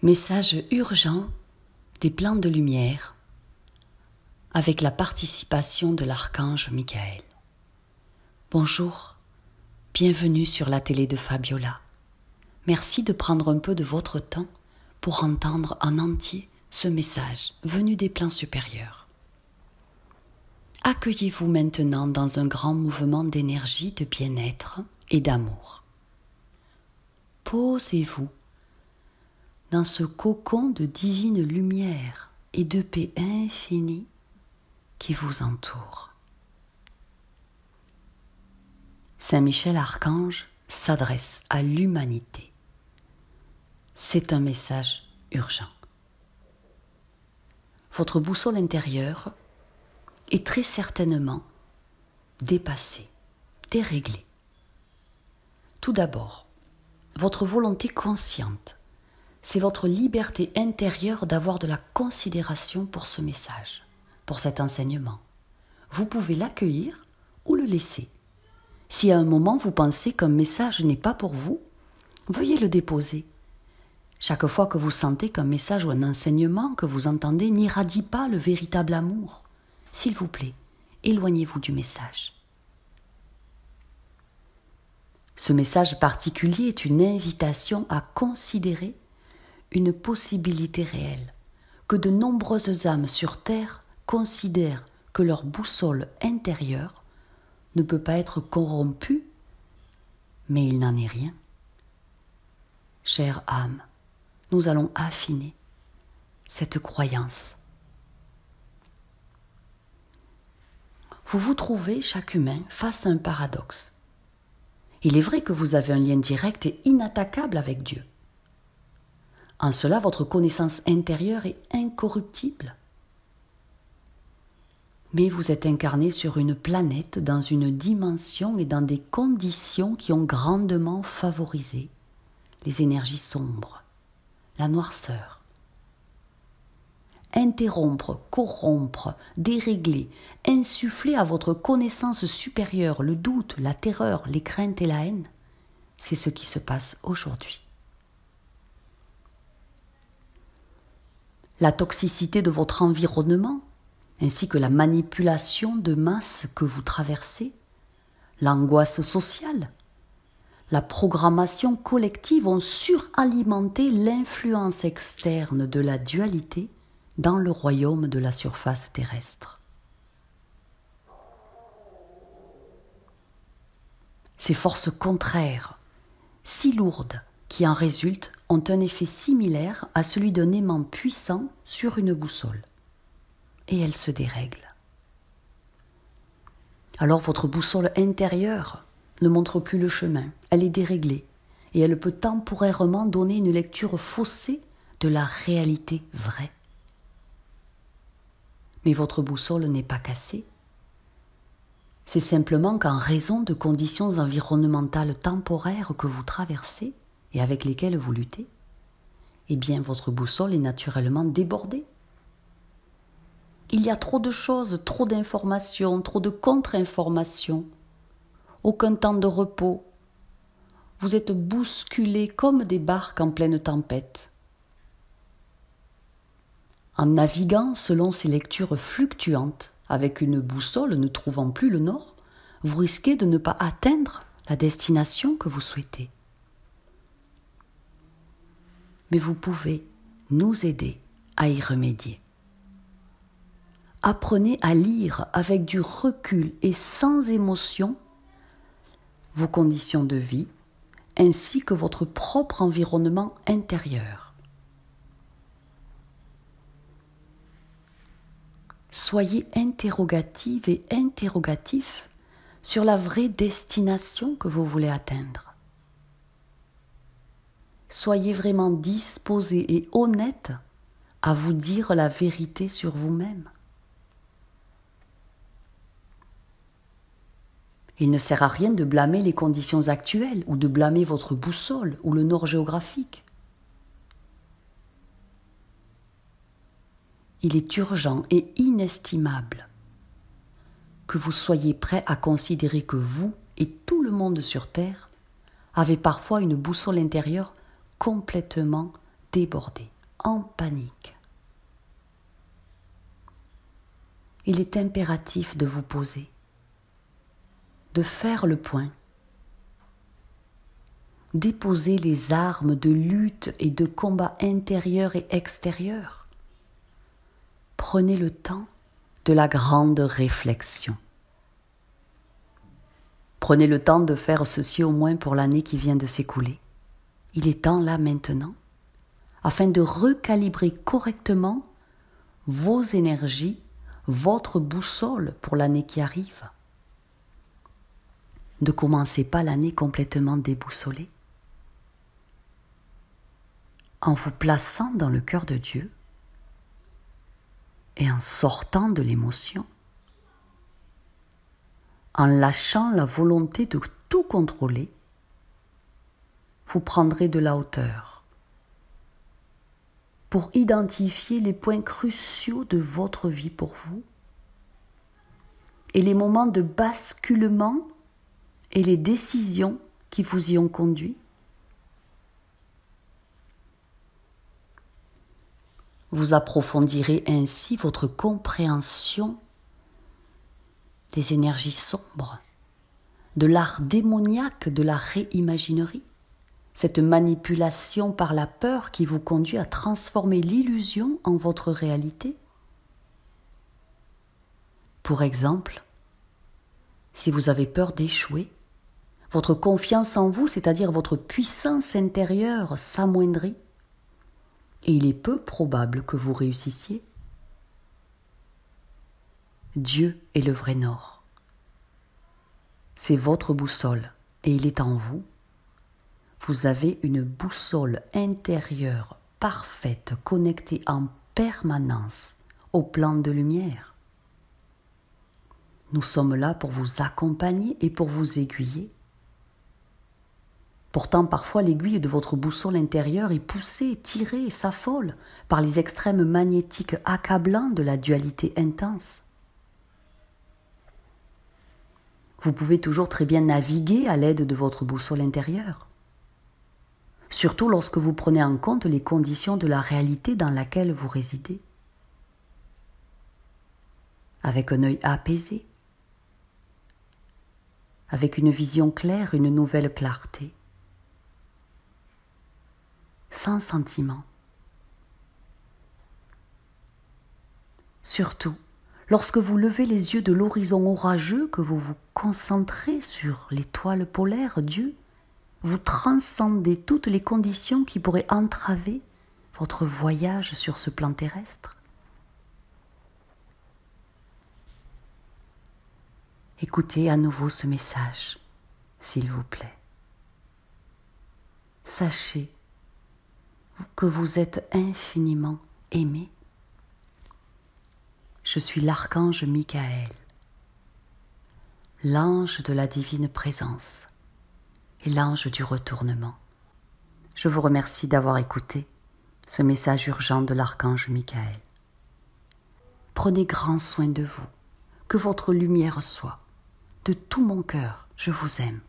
Message urgent des plans de lumière avec la participation de l'archange Michael. Bonjour, bienvenue sur la télé de Fabiola. Merci de prendre un peu de votre temps pour entendre en entier ce message venu des plans supérieurs. Accueillez-vous maintenant dans un grand mouvement d'énergie, de bien-être et d'amour. Posez-vous dans ce cocon de divine lumière et de paix infinie qui vous entoure. Saint Michel Archange s'adresse à l'humanité. C'est un message urgent. Votre boussole intérieure est très certainement dépassée, déréglée. Tout d'abord, votre volonté consciente c'est votre liberté intérieure d'avoir de la considération pour ce message, pour cet enseignement. Vous pouvez l'accueillir ou le laisser. Si à un moment vous pensez qu'un message n'est pas pour vous, veuillez le déposer. Chaque fois que vous sentez qu'un message ou un enseignement que vous entendez n'irradie pas le véritable amour, s'il vous plaît, éloignez-vous du message. Ce message particulier est une invitation à considérer une possibilité réelle, que de nombreuses âmes sur Terre considèrent que leur boussole intérieure ne peut pas être corrompue, mais il n'en est rien. Chère âme, nous allons affiner cette croyance. Vous vous trouvez, chaque humain, face à un paradoxe. Il est vrai que vous avez un lien direct et inattaquable avec Dieu. En cela, votre connaissance intérieure est incorruptible. Mais vous êtes incarné sur une planète, dans une dimension et dans des conditions qui ont grandement favorisé les énergies sombres, la noirceur. Interrompre, corrompre, dérégler, insuffler à votre connaissance supérieure le doute, la terreur, les craintes et la haine, c'est ce qui se passe aujourd'hui. la toxicité de votre environnement, ainsi que la manipulation de masse que vous traversez, l'angoisse sociale, la programmation collective ont suralimenté l'influence externe de la dualité dans le royaume de la surface terrestre. Ces forces contraires, si lourdes, qui en résultent, ont un effet similaire à celui d'un aimant puissant sur une boussole. Et elle se dérègle. Alors votre boussole intérieure ne montre plus le chemin, elle est déréglée, et elle peut temporairement donner une lecture faussée de la réalité vraie. Mais votre boussole n'est pas cassée. C'est simplement qu'en raison de conditions environnementales temporaires que vous traversez, et avec lesquels vous luttez, eh bien votre boussole est naturellement débordée. Il y a trop de choses, trop d'informations, trop de contre-informations, aucun temps de repos. Vous êtes bousculés comme des barques en pleine tempête. En naviguant selon ces lectures fluctuantes, avec une boussole ne trouvant plus le nord, vous risquez de ne pas atteindre la destination que vous souhaitez mais vous pouvez nous aider à y remédier. Apprenez à lire avec du recul et sans émotion vos conditions de vie ainsi que votre propre environnement intérieur. Soyez interrogative et interrogatif sur la vraie destination que vous voulez atteindre soyez vraiment disposés et honnêtes à vous dire la vérité sur vous-même. Il ne sert à rien de blâmer les conditions actuelles ou de blâmer votre boussole ou le nord géographique. Il est urgent et inestimable que vous soyez prêt à considérer que vous et tout le monde sur Terre avez parfois une boussole intérieure complètement débordé, en panique. Il est impératif de vous poser, de faire le point, déposer les armes de lutte et de combat intérieur et extérieur. Prenez le temps de la grande réflexion. Prenez le temps de faire ceci au moins pour l'année qui vient de s'écouler. Il est temps là maintenant, afin de recalibrer correctement vos énergies, votre boussole pour l'année qui arrive. Ne commencez pas l'année complètement déboussolée. En vous plaçant dans le cœur de Dieu et en sortant de l'émotion, en lâchant la volonté de tout contrôler vous prendrez de la hauteur pour identifier les points cruciaux de votre vie pour vous et les moments de basculement et les décisions qui vous y ont conduit. Vous approfondirez ainsi votre compréhension des énergies sombres, de l'art démoniaque de la réimaginerie cette manipulation par la peur qui vous conduit à transformer l'illusion en votre réalité Pour exemple, si vous avez peur d'échouer, votre confiance en vous, c'est-à-dire votre puissance intérieure, s'amoindrit et il est peu probable que vous réussissiez. Dieu est le vrai nord. C'est votre boussole et il est en vous vous avez une boussole intérieure parfaite connectée en permanence au plan de lumière. Nous sommes là pour vous accompagner et pour vous aiguiller. Pourtant, parfois, l'aiguille de votre boussole intérieure est poussée, tirée, s'affole par les extrêmes magnétiques accablants de la dualité intense. Vous pouvez toujours très bien naviguer à l'aide de votre boussole intérieure surtout lorsque vous prenez en compte les conditions de la réalité dans laquelle vous résidez. Avec un œil apaisé, avec une vision claire, une nouvelle clarté, sans sentiment. Surtout, lorsque vous levez les yeux de l'horizon orageux, que vous vous concentrez sur l'étoile polaire, Dieu, vous transcendez toutes les conditions qui pourraient entraver votre voyage sur ce plan terrestre. Écoutez à nouveau ce message, s'il vous plaît. Sachez que vous êtes infiniment aimé. Je suis l'archange Michael, l'ange de la divine présence et l'ange du retournement. Je vous remercie d'avoir écouté ce message urgent de l'archange Michael. Prenez grand soin de vous, que votre lumière soit. De tout mon cœur, je vous aime.